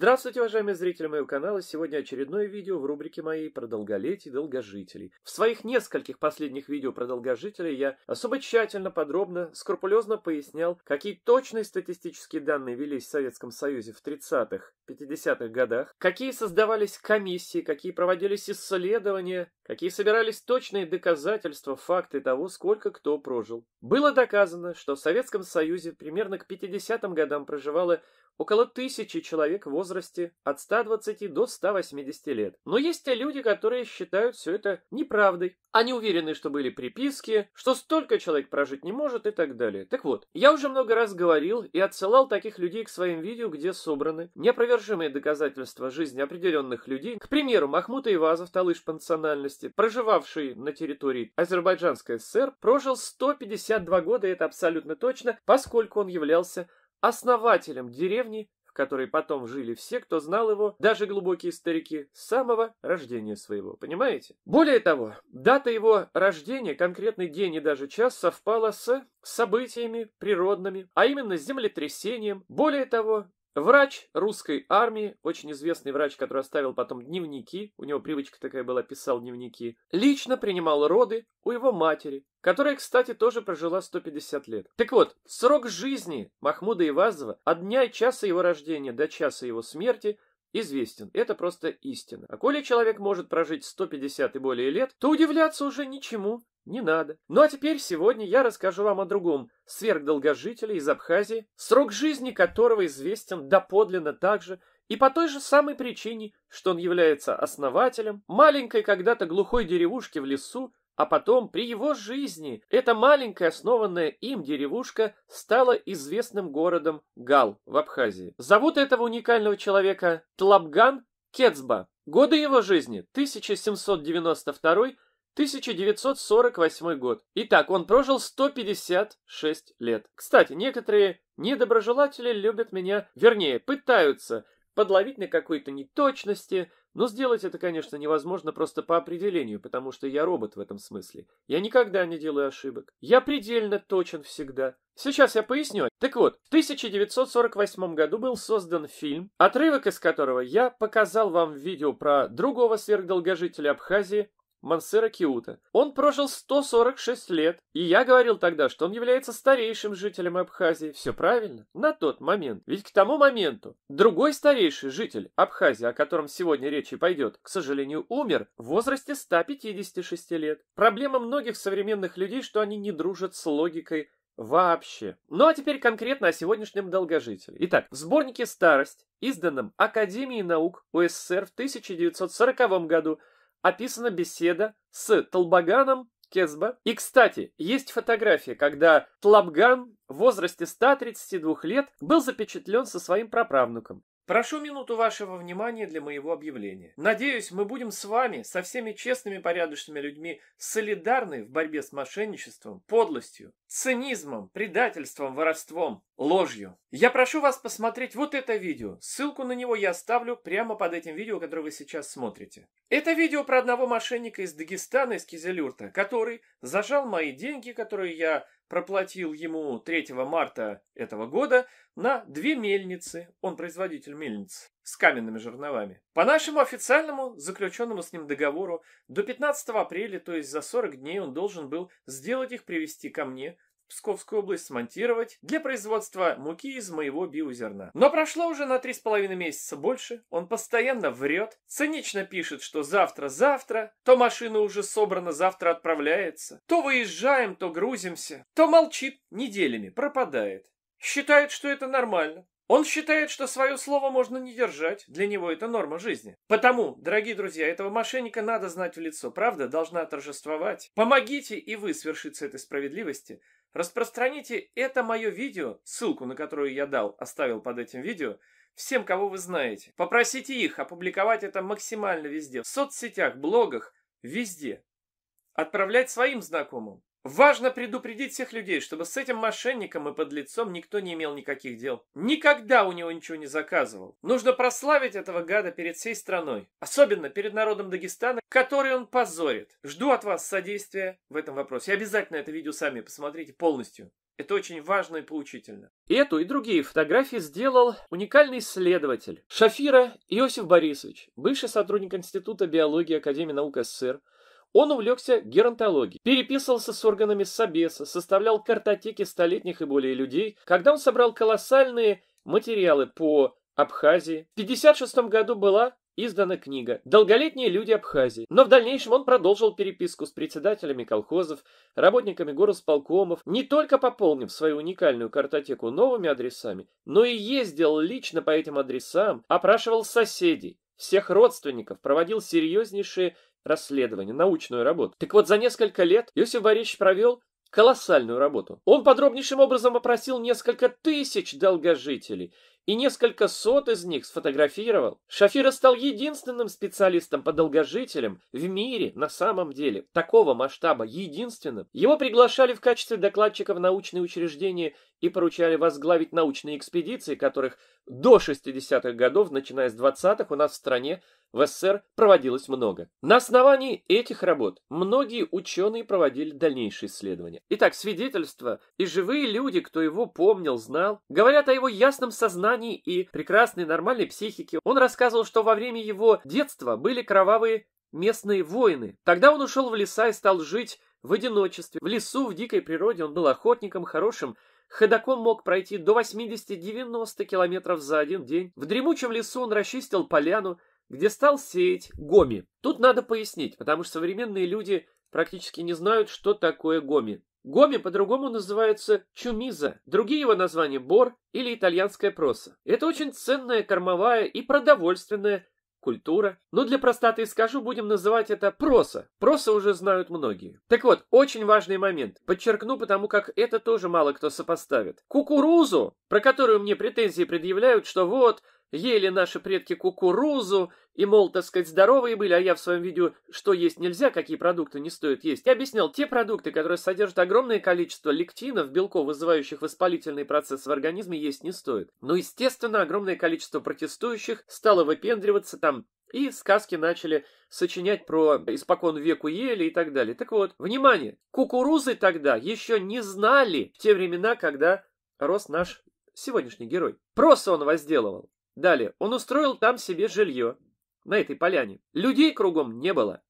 Здравствуйте, уважаемые зрители моего канала! Сегодня очередное видео в рубрике моей про долголетие долгожителей. В своих нескольких последних видео про долгожителей я особо тщательно, подробно, скрупулезно пояснял, какие точные статистические данные велись в Советском Союзе в 30-х, 50-х годах, какие создавались комиссии, какие проводились исследования, какие собирались точные доказательства, факты того, сколько кто прожил. Было доказано, что в Советском Союзе примерно к 50-м годам проживало около тысячи человек возраста возрасте от 120 до 180 лет. Но есть и люди, которые считают все это неправдой. Они уверены, что были приписки, что столько человек прожить не может и так далее. Так вот, я уже много раз говорил и отсылал таких людей к своим видео, где собраны неопровержимые доказательства жизни определенных людей, к примеру, Махмута Ивазов, талыш панциональности, проживавший на территории Азербайджанской ССР, прожил 152 года, и это абсолютно точно, поскольку он являлся основателем деревни которой потом жили все, кто знал его, даже глубокие старики, с самого рождения своего, понимаете? Более того, дата его рождения, конкретный день и даже час совпала с событиями природными, а именно с землетрясением. Более того, Врач русской армии, очень известный врач, который оставил потом дневники, у него привычка такая была, писал дневники, лично принимал роды у его матери, которая, кстати, тоже прожила 150 лет. Так вот, срок жизни Махмуда Ивазова от дня и часа его рождения до часа его смерти известен. Это просто истина. А коли человек может прожить 150 и более лет, то удивляться уже ничему не надо. Ну а теперь сегодня я расскажу вам о другом сверхдолгожителе из Абхазии, срок жизни которого известен доподлинно так же и по той же самой причине, что он является основателем маленькой когда-то глухой деревушки в лесу, а потом при его жизни эта маленькая основанная им деревушка стала известным городом Гал в Абхазии. Зовут этого уникального человека Тлабган Кецба. Годы его жизни 1792 1948 год. Итак, он прожил 156 лет. Кстати, некоторые недоброжелатели любят меня, вернее, пытаются подловить на какой-то неточности, но сделать это, конечно, невозможно просто по определению, потому что я робот в этом смысле. Я никогда не делаю ошибок. Я предельно точен всегда. Сейчас я поясню. Так вот, в 1948 году был создан фильм, отрывок из которого я показал вам в видео про другого сверхдолгожителя Абхазии Мансера Киута. Он прожил 146 лет, и я говорил тогда, что он является старейшим жителем Абхазии. Все правильно? На тот момент. Ведь к тому моменту другой старейший житель Абхазии, о котором сегодня речь и пойдет, к сожалению, умер в возрасте 156 лет. Проблема многих современных людей, что они не дружат с логикой вообще. Ну а теперь конкретно о сегодняшнем долгожителе. Итак, в сборнике «Старость», изданном Академией наук УССР в 1940 году, описана беседа с Толбаганом Кезба. И, кстати, есть фотография, когда Тлабган в возрасте 132 лет был запечатлен со своим праправнуком. Прошу минуту вашего внимания для моего объявления. Надеюсь, мы будем с вами, со всеми честными порядочными людьми, солидарны в борьбе с мошенничеством, подлостью, цинизмом, предательством, воровством, ложью. Я прошу вас посмотреть вот это видео. Ссылку на него я оставлю прямо под этим видео, которое вы сейчас смотрите. Это видео про одного мошенника из Дагестана, из Кизелюрта, который зажал мои деньги, которые я проплатил ему 3 марта этого года на две мельницы, он производитель мельниц, с каменными жерновами. По нашему официальному заключенному с ним договору, до 15 апреля, то есть за 40 дней, он должен был сделать их привести ко мне, Псковскую область смонтировать для производства муки из моего биозерна. Но прошло уже на 3,5 месяца больше, он постоянно врет, цинично пишет, что завтра-завтра, то машина уже собрана, завтра отправляется, то выезжаем, то грузимся, то молчит неделями, пропадает. Считает, что это нормально. Он считает, что свое слово можно не держать, для него это норма жизни. Потому, дорогие друзья, этого мошенника надо знать в лицо, правда должна торжествовать. Помогите и вы свершиться этой справедливости – Распространите это мое видео, ссылку на которую я дал, оставил под этим видео, всем, кого вы знаете. Попросите их опубликовать это максимально везде. В соцсетях, блогах, везде. Отправлять своим знакомым. Важно предупредить всех людей, чтобы с этим мошенником и подлецом никто не имел никаких дел. Никогда у него ничего не заказывал. Нужно прославить этого гада перед всей страной. Особенно перед народом Дагестана, который он позорит. Жду от вас содействия в этом вопросе. И обязательно это видео сами посмотрите полностью. Это очень важно и поучительно. Эту и другие фотографии сделал уникальный исследователь Шафира Иосиф Борисович, бывший сотрудник Института биологии Академии наук СССР, он увлекся геронтологией, переписывался с органами Собеса, составлял картотеки столетних и более людей. Когда он собрал колоссальные материалы по Абхазии, в 1956 году была издана книга «Долголетние люди Абхазии». Но в дальнейшем он продолжил переписку с председателями колхозов, работниками горосполкомов, не только пополнив свою уникальную картотеку новыми адресами, но и ездил лично по этим адресам, опрашивал соседей, всех родственников, проводил серьезнейшие расследование, научную работу. Так вот, за несколько лет Иосиф Борисович провел колоссальную работу. Он подробнейшим образом опросил несколько тысяч долгожителей и несколько сот из них сфотографировал. Шафира стал единственным специалистом по долгожителям в мире на самом деле, такого масштаба, единственным. Его приглашали в качестве докладчика в научные учреждения и поручали возглавить научные экспедиции, которых до 60-х годов, начиная с 20-х, у нас в стране в СССР проводилось много. На основании этих работ многие ученые проводили дальнейшие исследования. Итак, свидетельства и живые люди, кто его помнил, знал, говорят о его ясном сознании и прекрасной нормальной психике. Он рассказывал, что во время его детства были кровавые местные войны. Тогда он ушел в леса и стал жить в одиночестве. В лесу, в дикой природе он был охотником, хорошим Ходоком мог пройти до 80-90 километров за один день. В дремучем лесу он расчистил поляну, где стал сеять гоми. Тут надо пояснить, потому что современные люди практически не знают, что такое гоми. Гоми по-другому называется чумиза, другие его названия бор или итальянская проса. Это очень ценная кормовая и продовольственная культура. Но для простоты скажу, будем называть это проса. Проса уже знают многие. Так вот, очень важный момент. Подчеркну, потому как это тоже мало кто сопоставит. Кукурузу, про которую мне претензии предъявляют, что вот, ели наши предки кукурузу, и, мол, так сказать, здоровые были, а я в своем видео, что есть нельзя, какие продукты не стоит есть, я объяснял те продукты, которые содержат огромное количество лектинов, белков, вызывающих воспалительный процесс в организме, есть не стоит. Но, естественно, огромное количество протестующих стало выпендриваться там, и сказки начали сочинять про испокон веку ели и так далее. Так вот, внимание, кукурузы тогда еще не знали в те времена, когда рос наш сегодняшний герой. Просто он возделывал. Далее, он устроил там себе жилье, на этой поляне. Людей кругом не было.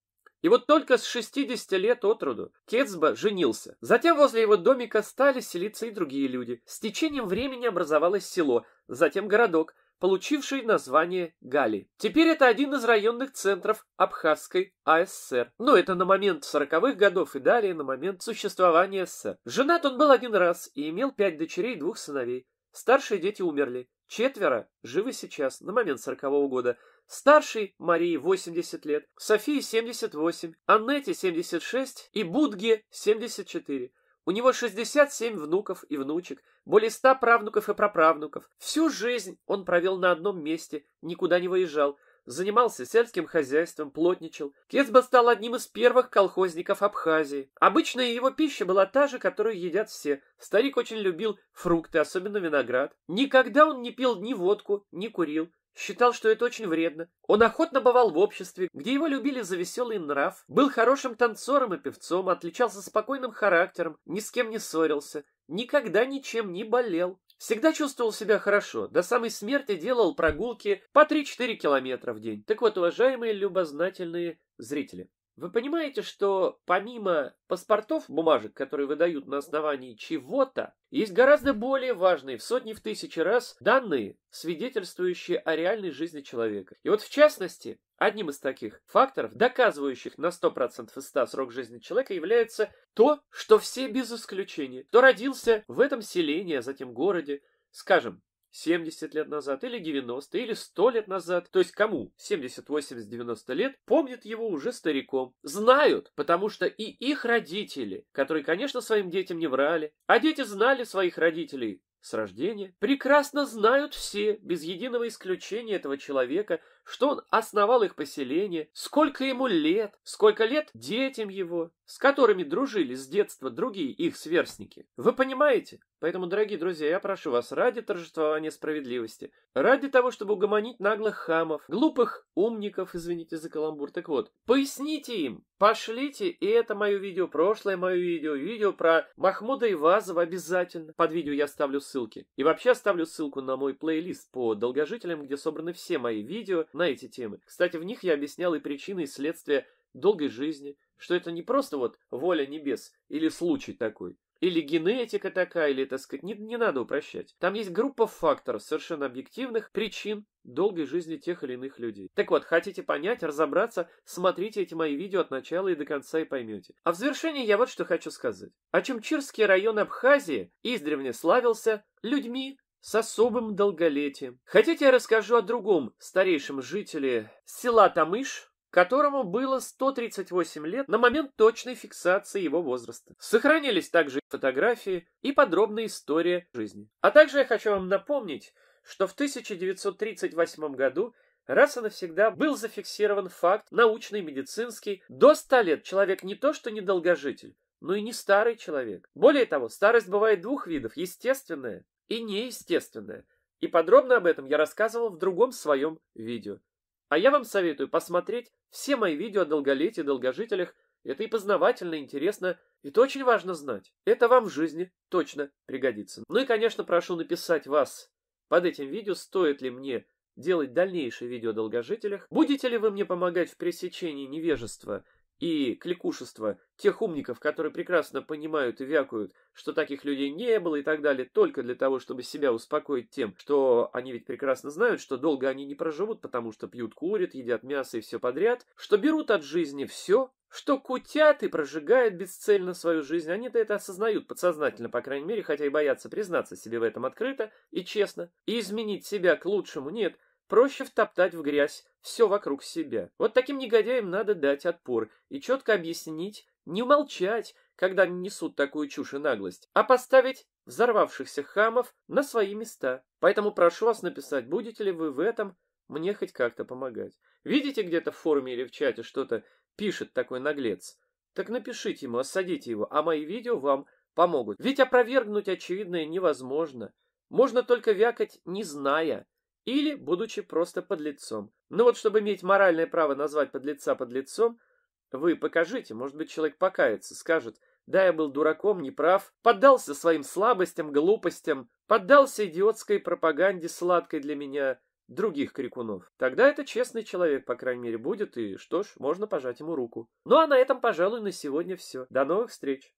И вот только с 60 лет от роду Кецба женился. Затем возле его домика стали селиться и другие люди. С течением времени образовалось село, затем городок, получивший название Гали. Теперь это один из районных центров Абхазской АССР. Но это на момент 40-х годов и далее на момент существования СССР. Женат он был один раз и имел пять дочерей и двух сыновей. Старшие дети умерли. Четверо живы сейчас, на момент сорокового года. Старший Марии 80 лет, Софии 78, Аннете 76 и Будге 74. У него 67 внуков и внучек, более 100 правнуков и праправнуков. Всю жизнь он провел на одном месте, никуда не выезжал – занимался сельским хозяйством, плотничал. Кецба стал одним из первых колхозников Абхазии. Обычная его пища была та же, которую едят все. Старик очень любил фрукты, особенно виноград. Никогда он не пил ни водку, ни курил. Считал, что это очень вредно. Он охотно бывал в обществе, где его любили за веселый нрав, был хорошим танцором и певцом, отличался спокойным характером, ни с кем не ссорился, никогда ничем не болел. Всегда чувствовал себя хорошо, до самой смерти делал прогулки по 3-4 километра в день. Так вот, уважаемые любознательные зрители, вы понимаете, что помимо паспортов, бумажек, которые выдают на основании чего-то, есть гораздо более важные в сотни в тысячи раз данные, свидетельствующие о реальной жизни человека. И вот в частности, одним из таких факторов, доказывающих на 100% из 100 срок жизни человека, является то, что все без исключения, кто родился в этом селении, а затем городе, скажем, 70 лет назад, или 90, или 100 лет назад, то есть кому 70, 80, 90 лет, помнят его уже стариком. Знают, потому что и их родители, которые, конечно, своим детям не врали, а дети знали своих родителей с рождения, прекрасно знают все, без единого исключения этого человека, что он основал их поселение, сколько ему лет, сколько лет детям его, с которыми дружили с детства другие их сверстники. Вы понимаете? Поэтому, дорогие друзья, я прошу вас ради торжествования справедливости, ради того, чтобы угомонить наглых хамов, глупых умников, извините за каламбур, так вот, поясните им, пошлите, и это мое видео, прошлое мое видео, видео про Махмуда Ивазова обязательно. Под видео я ставлю ссылки. И вообще ставлю ссылку на мой плейлист по долгожителям, где собраны все мои видео, на эти темы. Кстати, в них я объяснял и причины, и следствия долгой жизни, что это не просто вот воля небес или случай такой, или генетика такая, или, так сказать, не, не надо упрощать. Там есть группа факторов, совершенно объективных причин долгой жизни тех или иных людей. Так вот, хотите понять, разобраться, смотрите эти мои видео от начала и до конца и поймете. А в завершение я вот что хочу сказать. А Чемчирский район Абхазии издревле славился людьми, с особым долголетием. Хотите, я расскажу о другом старейшем жителе села Тамыш, которому было 138 лет на момент точной фиксации его возраста. Сохранились также фотографии и подробная история жизни. А также я хочу вам напомнить, что в 1938 году раз и навсегда был зафиксирован факт научный медицинский. До 100 лет человек не то что недолгожитель, но и не старый человек. Более того, старость бывает двух видов. Естественная, и неестественное. И подробно об этом я рассказывал в другом своем видео. А я вам советую посмотреть все мои видео о долголетии и долгожителях. Это и познавательно, и интересно, и это очень важно знать. Это вам в жизни точно пригодится. Ну и, конечно, прошу написать вас под этим видео, стоит ли мне делать дальнейшие видео о долгожителях. Будете ли вы мне помогать в пресечении невежества – и кликушество тех умников, которые прекрасно понимают и вякают, что таких людей не было и так далее, только для того, чтобы себя успокоить тем, что они ведь прекрасно знают, что долго они не проживут, потому что пьют, курят, едят мясо и все подряд, что берут от жизни все, что кутят и прожигают бесцельно свою жизнь. Они-то это осознают подсознательно, по крайней мере, хотя и боятся признаться себе в этом открыто и честно. И изменить себя к лучшему нет – Проще втоптать в грязь все вокруг себя. Вот таким негодяям надо дать отпор и четко объяснить, не умолчать, когда они несут такую чушь и наглость, а поставить взорвавшихся хамов на свои места. Поэтому прошу вас написать, будете ли вы в этом мне хоть как-то помогать. Видите где-то в форуме или в чате что-то пишет такой наглец? Так напишите ему, осадите его, а мои видео вам помогут. Ведь опровергнуть очевидное невозможно. Можно только вякать, не зная или будучи просто подлецом. Но ну вот чтобы иметь моральное право назвать подлеца подлецом, вы покажите, может быть, человек покается, скажет «Да, я был дураком, неправ, поддался своим слабостям, глупостям, поддался идиотской пропаганде, сладкой для меня» других крикунов. Тогда это честный человек, по крайней мере, будет, и что ж, можно пожать ему руку. Ну а на этом, пожалуй, на сегодня все. До новых встреч!